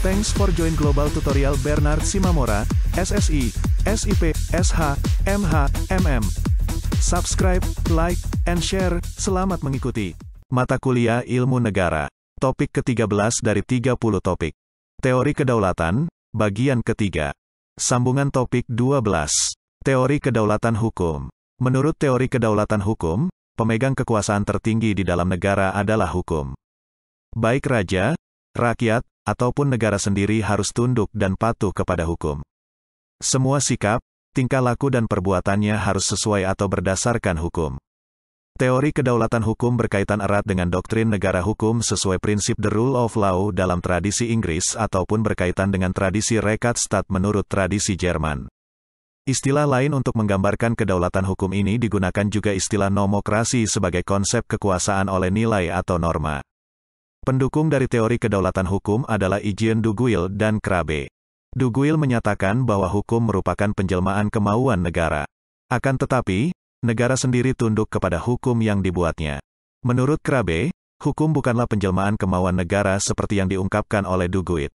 Thanks for join Global Tutorial Bernard Simamora, SSI, SIP, SH, MH, MM. Subscribe, like, and share. Selamat mengikuti. Mata kuliah Ilmu Negara. Topik ke-13 dari 30 topik. Teori kedaulatan, bagian ketiga. Sambungan topik 12. Teori kedaulatan hukum. Menurut teori kedaulatan hukum, pemegang kekuasaan tertinggi di dalam negara adalah hukum. Baik raja, rakyat, ataupun negara sendiri harus tunduk dan patuh kepada hukum. Semua sikap, tingkah laku dan perbuatannya harus sesuai atau berdasarkan hukum. Teori kedaulatan hukum berkaitan erat dengan doktrin negara hukum sesuai prinsip the rule of law dalam tradisi Inggris ataupun berkaitan dengan tradisi Rekatstadt menurut tradisi Jerman. Istilah lain untuk menggambarkan kedaulatan hukum ini digunakan juga istilah nomokrasi sebagai konsep kekuasaan oleh nilai atau norma. Pendukung dari teori kedaulatan hukum adalah Ijian Duguil dan Krabe. Duguil menyatakan bahwa hukum merupakan penjelmaan kemauan negara. Akan tetapi, negara sendiri tunduk kepada hukum yang dibuatnya. Menurut Krabe, hukum bukanlah penjelmaan kemauan negara seperti yang diungkapkan oleh Duguit.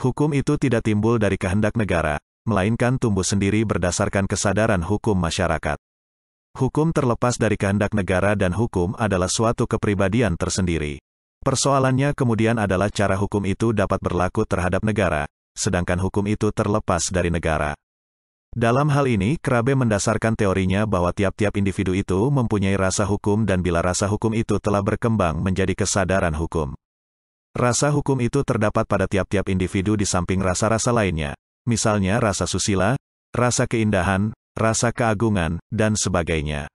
Hukum itu tidak timbul dari kehendak negara, melainkan tumbuh sendiri berdasarkan kesadaran hukum masyarakat. Hukum terlepas dari kehendak negara dan hukum adalah suatu kepribadian tersendiri. Persoalannya kemudian adalah cara hukum itu dapat berlaku terhadap negara, sedangkan hukum itu terlepas dari negara. Dalam hal ini, Krabbe mendasarkan teorinya bahwa tiap-tiap individu itu mempunyai rasa hukum dan bila rasa hukum itu telah berkembang menjadi kesadaran hukum. Rasa hukum itu terdapat pada tiap-tiap individu di samping rasa-rasa lainnya, misalnya rasa susila, rasa keindahan, rasa keagungan, dan sebagainya.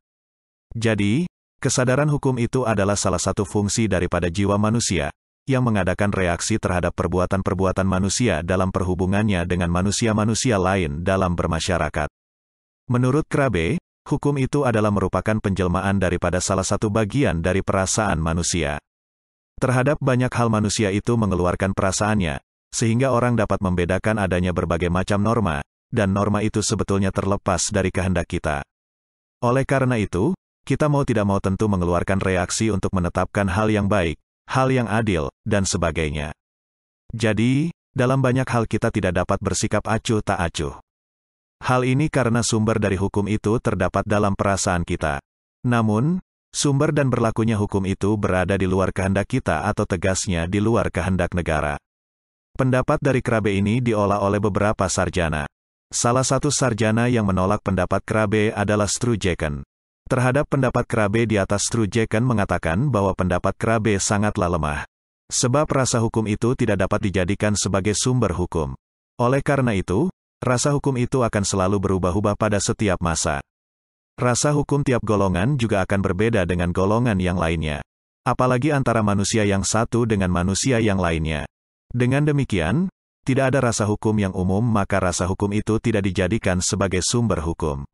Jadi, Kesadaran hukum itu adalah salah satu fungsi daripada jiwa manusia, yang mengadakan reaksi terhadap perbuatan-perbuatan manusia dalam perhubungannya dengan manusia-manusia lain dalam bermasyarakat. Menurut Krabe, hukum itu adalah merupakan penjelmaan daripada salah satu bagian dari perasaan manusia. Terhadap banyak hal manusia itu mengeluarkan perasaannya, sehingga orang dapat membedakan adanya berbagai macam norma, dan norma itu sebetulnya terlepas dari kehendak kita. Oleh karena itu, kita mau tidak mau tentu mengeluarkan reaksi untuk menetapkan hal yang baik, hal yang adil, dan sebagainya. Jadi, dalam banyak hal kita tidak dapat bersikap acuh tak acuh. Hal ini karena sumber dari hukum itu terdapat dalam perasaan kita. Namun, sumber dan berlakunya hukum itu berada di luar kehendak kita atau tegasnya di luar kehendak negara. Pendapat dari Krabe ini diolah oleh beberapa sarjana. Salah satu sarjana yang menolak pendapat Krabe adalah Strujeken. Terhadap pendapat Krabbe di atas Trujekan mengatakan bahwa pendapat Krabbe sangatlah lemah. Sebab rasa hukum itu tidak dapat dijadikan sebagai sumber hukum. Oleh karena itu, rasa hukum itu akan selalu berubah-ubah pada setiap masa. Rasa hukum tiap golongan juga akan berbeda dengan golongan yang lainnya. Apalagi antara manusia yang satu dengan manusia yang lainnya. Dengan demikian, tidak ada rasa hukum yang umum maka rasa hukum itu tidak dijadikan sebagai sumber hukum.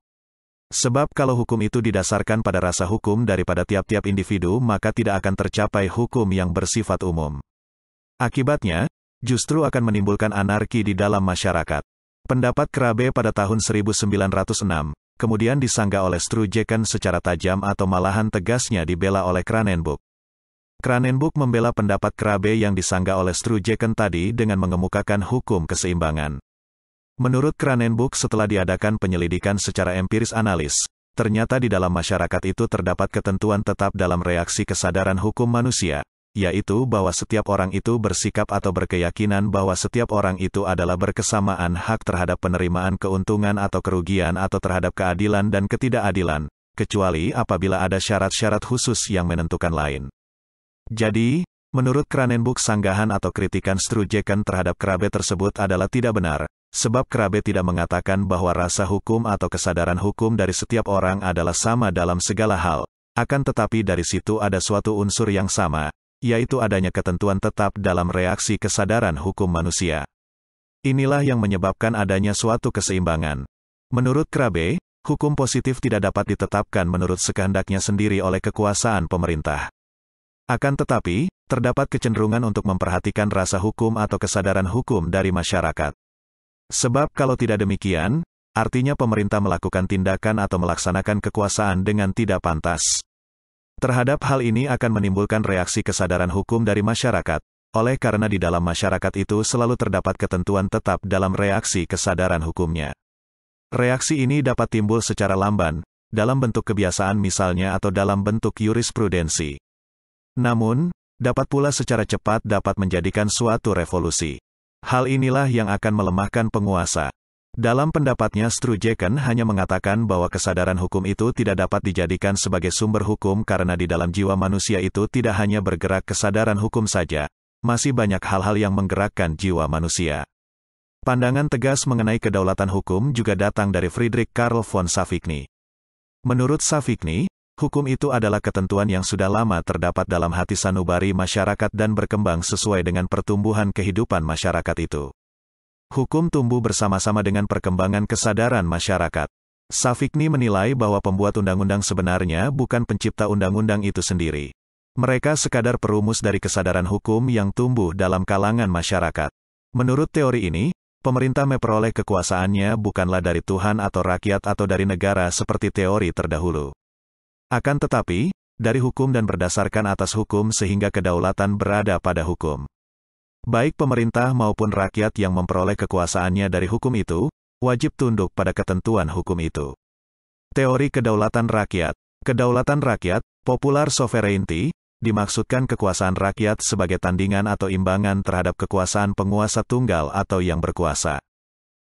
Sebab kalau hukum itu didasarkan pada rasa hukum daripada tiap-tiap individu maka tidak akan tercapai hukum yang bersifat umum. Akibatnya, justru akan menimbulkan anarki di dalam masyarakat. Pendapat Krabbe pada tahun 1906, kemudian disanggah oleh Strujekan secara tajam atau malahan tegasnya dibela oleh Kranenburg. Kranenburg membela pendapat Krabbe yang disanggah oleh Strujekan tadi dengan mengemukakan hukum keseimbangan. Menurut Cranenburg setelah diadakan penyelidikan secara empiris analis, ternyata di dalam masyarakat itu terdapat ketentuan tetap dalam reaksi kesadaran hukum manusia, yaitu bahwa setiap orang itu bersikap atau berkeyakinan bahwa setiap orang itu adalah berkesamaan hak terhadap penerimaan keuntungan atau kerugian atau terhadap keadilan dan ketidakadilan, kecuali apabila ada syarat-syarat khusus yang menentukan lain. Jadi, menurut Cranenburg sanggahan atau kritikan Strujekan terhadap Kerabe tersebut adalah tidak benar, Sebab kerabe tidak mengatakan bahwa rasa hukum atau kesadaran hukum dari setiap orang adalah sama dalam segala hal. Akan tetapi dari situ ada suatu unsur yang sama, yaitu adanya ketentuan tetap dalam reaksi kesadaran hukum manusia. Inilah yang menyebabkan adanya suatu keseimbangan. Menurut Kerabe, hukum positif tidak dapat ditetapkan menurut sekehendaknya sendiri oleh kekuasaan pemerintah. Akan tetapi, terdapat kecenderungan untuk memperhatikan rasa hukum atau kesadaran hukum dari masyarakat. Sebab kalau tidak demikian, artinya pemerintah melakukan tindakan atau melaksanakan kekuasaan dengan tidak pantas. Terhadap hal ini akan menimbulkan reaksi kesadaran hukum dari masyarakat, oleh karena di dalam masyarakat itu selalu terdapat ketentuan tetap dalam reaksi kesadaran hukumnya. Reaksi ini dapat timbul secara lamban, dalam bentuk kebiasaan misalnya atau dalam bentuk jurisprudensi. Namun, dapat pula secara cepat dapat menjadikan suatu revolusi. Hal inilah yang akan melemahkan penguasa. Dalam pendapatnya Strujeken hanya mengatakan bahwa kesadaran hukum itu tidak dapat dijadikan sebagai sumber hukum karena di dalam jiwa manusia itu tidak hanya bergerak kesadaran hukum saja, masih banyak hal-hal yang menggerakkan jiwa manusia. Pandangan tegas mengenai kedaulatan hukum juga datang dari Friedrich Karl von Savigny. Menurut Savigny, Hukum itu adalah ketentuan yang sudah lama terdapat dalam hati sanubari masyarakat dan berkembang sesuai dengan pertumbuhan kehidupan masyarakat itu. Hukum tumbuh bersama-sama dengan perkembangan kesadaran masyarakat. Safikni menilai bahwa pembuat undang-undang sebenarnya bukan pencipta undang-undang itu sendiri. Mereka sekadar perumus dari kesadaran hukum yang tumbuh dalam kalangan masyarakat. Menurut teori ini, pemerintah memperoleh kekuasaannya bukanlah dari Tuhan atau rakyat atau dari negara seperti teori terdahulu. Akan tetapi, dari hukum dan berdasarkan atas hukum sehingga kedaulatan berada pada hukum. Baik pemerintah maupun rakyat yang memperoleh kekuasaannya dari hukum itu, wajib tunduk pada ketentuan hukum itu. Teori kedaulatan rakyat Kedaulatan rakyat, popular sovereignty, dimaksudkan kekuasaan rakyat sebagai tandingan atau imbangan terhadap kekuasaan penguasa tunggal atau yang berkuasa.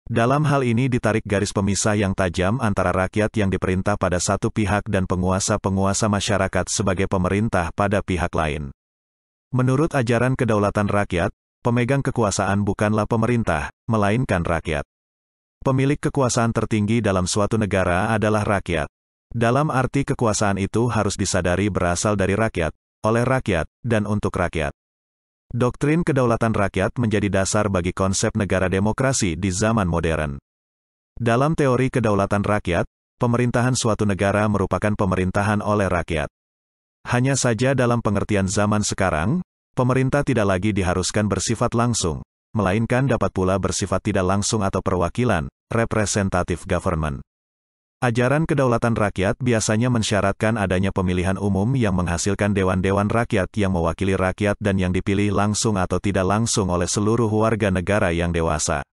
Dalam hal ini ditarik garis pemisah yang tajam antara rakyat yang diperintah pada satu pihak dan penguasa-penguasa masyarakat sebagai pemerintah pada pihak lain. Menurut ajaran kedaulatan rakyat, pemegang kekuasaan bukanlah pemerintah, melainkan rakyat. Pemilik kekuasaan tertinggi dalam suatu negara adalah rakyat. Dalam arti kekuasaan itu harus disadari berasal dari rakyat, oleh rakyat, dan untuk rakyat. Doktrin kedaulatan rakyat menjadi dasar bagi konsep negara demokrasi di zaman modern. Dalam teori kedaulatan rakyat, pemerintahan suatu negara merupakan pemerintahan oleh rakyat. Hanya saja dalam pengertian zaman sekarang, pemerintah tidak lagi diharuskan bersifat langsung, melainkan dapat pula bersifat tidak langsung atau perwakilan, representative government. Ajaran kedaulatan rakyat biasanya mensyaratkan adanya pemilihan umum yang menghasilkan dewan-dewan rakyat yang mewakili rakyat dan yang dipilih langsung atau tidak langsung oleh seluruh warga negara yang dewasa.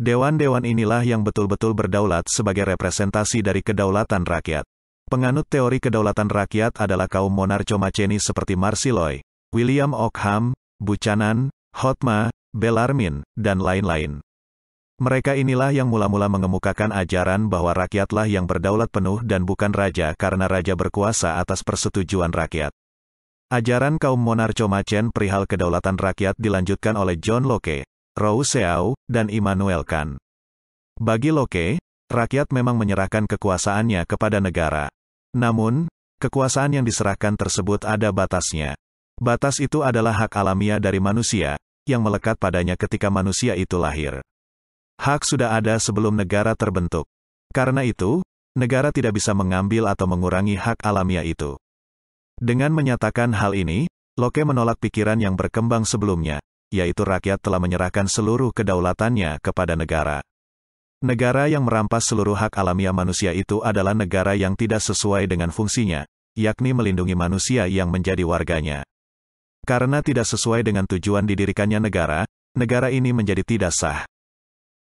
Dewan-dewan inilah yang betul-betul berdaulat sebagai representasi dari kedaulatan rakyat. Penganut teori kedaulatan rakyat adalah kaum maceni seperti Marsiloy, William Ockham, Buchanan, Hotma, Bellarmine, dan lain-lain. Mereka inilah yang mula-mula mengemukakan ajaran bahwa rakyatlah yang berdaulat penuh dan bukan raja karena raja berkuasa atas persetujuan rakyat. Ajaran kaum monarcho Machen perihal kedaulatan rakyat dilanjutkan oleh John Locke, Rousseau, Seau, dan Immanuel Kant. Bagi Locke, rakyat memang menyerahkan kekuasaannya kepada negara. Namun, kekuasaan yang diserahkan tersebut ada batasnya. Batas itu adalah hak alamiah dari manusia, yang melekat padanya ketika manusia itu lahir. Hak sudah ada sebelum negara terbentuk. Karena itu, negara tidak bisa mengambil atau mengurangi hak alamiah itu. Dengan menyatakan hal ini, Locke menolak pikiran yang berkembang sebelumnya, yaitu rakyat telah menyerahkan seluruh kedaulatannya kepada negara. Negara yang merampas seluruh hak alamiah manusia itu adalah negara yang tidak sesuai dengan fungsinya, yakni melindungi manusia yang menjadi warganya. Karena tidak sesuai dengan tujuan didirikannya negara, negara ini menjadi tidak sah.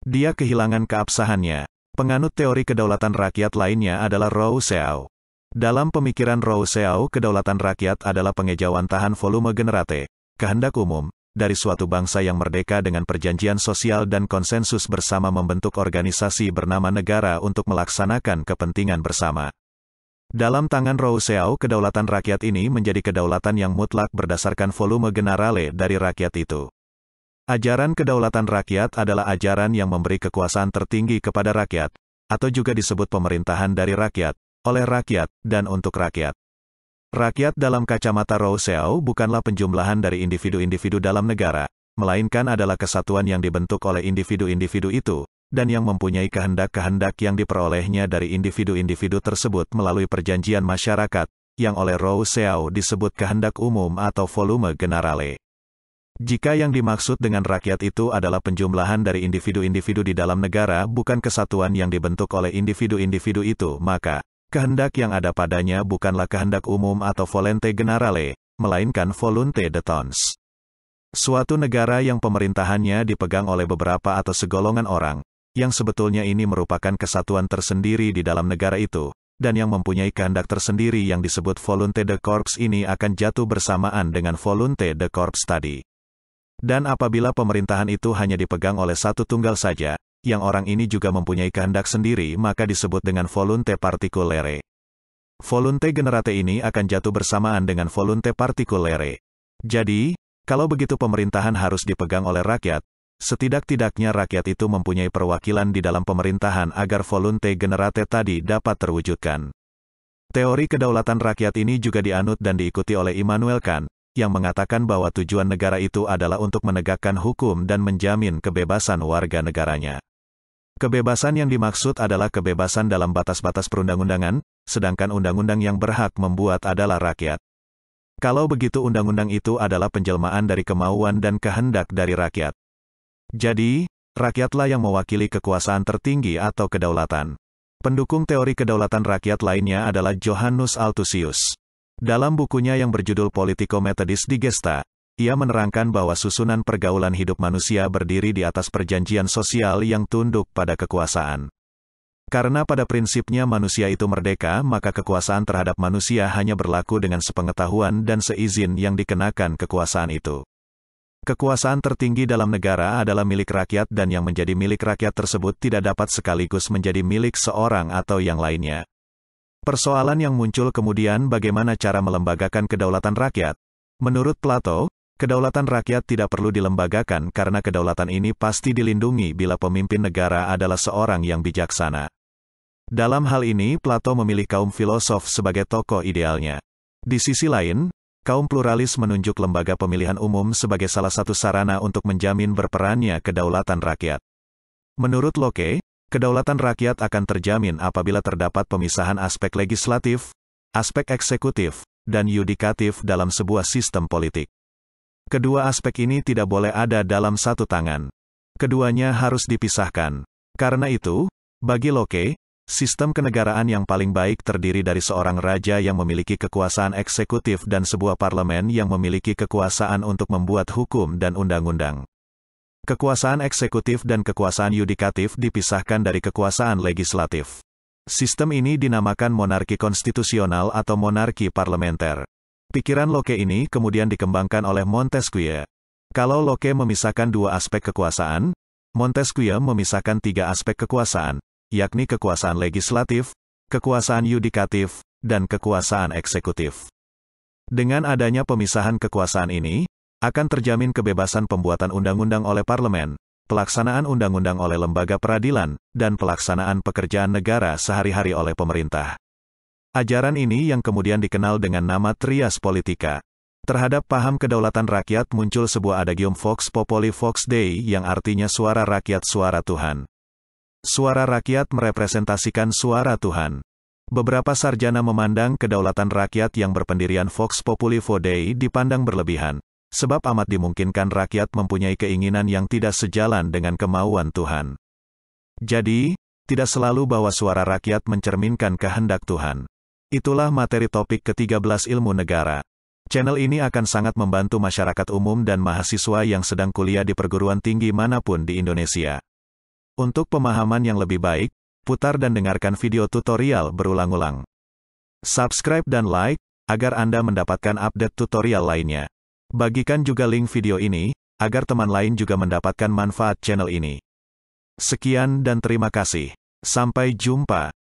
Dia kehilangan keabsahannya. Penganut teori kedaulatan rakyat lainnya adalah Rou Xiao. Dalam pemikiran Rou Xiao, kedaulatan rakyat adalah pengejawantahan tahan volume generate, kehendak umum, dari suatu bangsa yang merdeka dengan perjanjian sosial dan konsensus bersama membentuk organisasi bernama negara untuk melaksanakan kepentingan bersama. Dalam tangan Rou Xiao, kedaulatan rakyat ini menjadi kedaulatan yang mutlak berdasarkan volume generale dari rakyat itu. Ajaran kedaulatan rakyat adalah ajaran yang memberi kekuasaan tertinggi kepada rakyat, atau juga disebut pemerintahan dari rakyat, oleh rakyat, dan untuk rakyat. Rakyat dalam kacamata Rousseau bukanlah penjumlahan dari individu-individu dalam negara, melainkan adalah kesatuan yang dibentuk oleh individu-individu itu, dan yang mempunyai kehendak-kehendak yang diperolehnya dari individu-individu tersebut melalui perjanjian masyarakat, yang oleh Rousseau disebut kehendak umum atau volume generale. Jika yang dimaksud dengan rakyat itu adalah penjumlahan dari individu-individu di dalam negara bukan kesatuan yang dibentuk oleh individu-individu itu, maka kehendak yang ada padanya bukanlah kehendak umum atau volente generale, melainkan volunte de tons. Suatu negara yang pemerintahannya dipegang oleh beberapa atau segolongan orang, yang sebetulnya ini merupakan kesatuan tersendiri di dalam negara itu, dan yang mempunyai kehendak tersendiri yang disebut volunte de corps ini akan jatuh bersamaan dengan volunte de corps tadi. Dan apabila pemerintahan itu hanya dipegang oleh satu tunggal saja, yang orang ini juga mempunyai kehendak sendiri maka disebut dengan volunte particulere. Volunte generate ini akan jatuh bersamaan dengan volunte particulere. Jadi, kalau begitu pemerintahan harus dipegang oleh rakyat, setidak-tidaknya rakyat itu mempunyai perwakilan di dalam pemerintahan agar volunte generate tadi dapat terwujudkan. Teori kedaulatan rakyat ini juga dianut dan diikuti oleh Immanuel Kant, yang mengatakan bahwa tujuan negara itu adalah untuk menegakkan hukum dan menjamin kebebasan warga negaranya. Kebebasan yang dimaksud adalah kebebasan dalam batas-batas perundang-undangan, sedangkan undang-undang yang berhak membuat adalah rakyat. Kalau begitu undang-undang itu adalah penjelmaan dari kemauan dan kehendak dari rakyat. Jadi, rakyatlah yang mewakili kekuasaan tertinggi atau kedaulatan. Pendukung teori kedaulatan rakyat lainnya adalah Johannes Altusius. Dalam bukunya yang berjudul Politico Methodis di Gesta, ia menerangkan bahwa susunan pergaulan hidup manusia berdiri di atas perjanjian sosial yang tunduk pada kekuasaan. Karena pada prinsipnya manusia itu merdeka, maka kekuasaan terhadap manusia hanya berlaku dengan sepengetahuan dan seizin yang dikenakan kekuasaan itu. Kekuasaan tertinggi dalam negara adalah milik rakyat dan yang menjadi milik rakyat tersebut tidak dapat sekaligus menjadi milik seorang atau yang lainnya. Persoalan yang muncul kemudian bagaimana cara melembagakan kedaulatan rakyat. Menurut Plato, kedaulatan rakyat tidak perlu dilembagakan karena kedaulatan ini pasti dilindungi bila pemimpin negara adalah seorang yang bijaksana. Dalam hal ini, Plato memilih kaum filosof sebagai tokoh idealnya. Di sisi lain, kaum pluralis menunjuk lembaga pemilihan umum sebagai salah satu sarana untuk menjamin berperannya kedaulatan rakyat. Menurut Locke, Kedaulatan rakyat akan terjamin apabila terdapat pemisahan aspek legislatif, aspek eksekutif, dan yudikatif dalam sebuah sistem politik. Kedua aspek ini tidak boleh ada dalam satu tangan. Keduanya harus dipisahkan. Karena itu, bagi Locke, sistem kenegaraan yang paling baik terdiri dari seorang raja yang memiliki kekuasaan eksekutif dan sebuah parlemen yang memiliki kekuasaan untuk membuat hukum dan undang-undang. Kekuasaan eksekutif dan kekuasaan yudikatif dipisahkan dari kekuasaan legislatif. Sistem ini dinamakan monarki konstitusional atau monarki parlementer. Pikiran Locke ini kemudian dikembangkan oleh Montesquieu. Kalau Locke memisahkan dua aspek kekuasaan, Montesquieu memisahkan tiga aspek kekuasaan, yakni kekuasaan legislatif, kekuasaan yudikatif, dan kekuasaan eksekutif. Dengan adanya pemisahan kekuasaan ini, akan terjamin kebebasan pembuatan undang-undang oleh parlemen, pelaksanaan undang-undang oleh lembaga peradilan, dan pelaksanaan pekerjaan negara sehari-hari oleh pemerintah. Ajaran ini yang kemudian dikenal dengan nama trias politika. Terhadap paham kedaulatan rakyat muncul sebuah adagium Vox Populi Vox Dei yang artinya suara rakyat suara Tuhan. Suara rakyat merepresentasikan suara Tuhan. Beberapa sarjana memandang kedaulatan rakyat yang berpendirian Vox Populi Dei dipandang berlebihan, sebab amat dimungkinkan rakyat mempunyai keinginan yang tidak sejalan dengan kemauan Tuhan. Jadi, tidak selalu bahwa suara rakyat mencerminkan kehendak Tuhan. Itulah materi topik ke-13 ilmu negara. Channel ini akan sangat membantu masyarakat umum dan mahasiswa yang sedang kuliah di perguruan tinggi manapun di Indonesia. Untuk pemahaman yang lebih baik, putar dan dengarkan video tutorial berulang-ulang. Subscribe dan like, agar Anda mendapatkan update tutorial lainnya. Bagikan juga link video ini, agar teman lain juga mendapatkan manfaat channel ini. Sekian dan terima kasih. Sampai jumpa.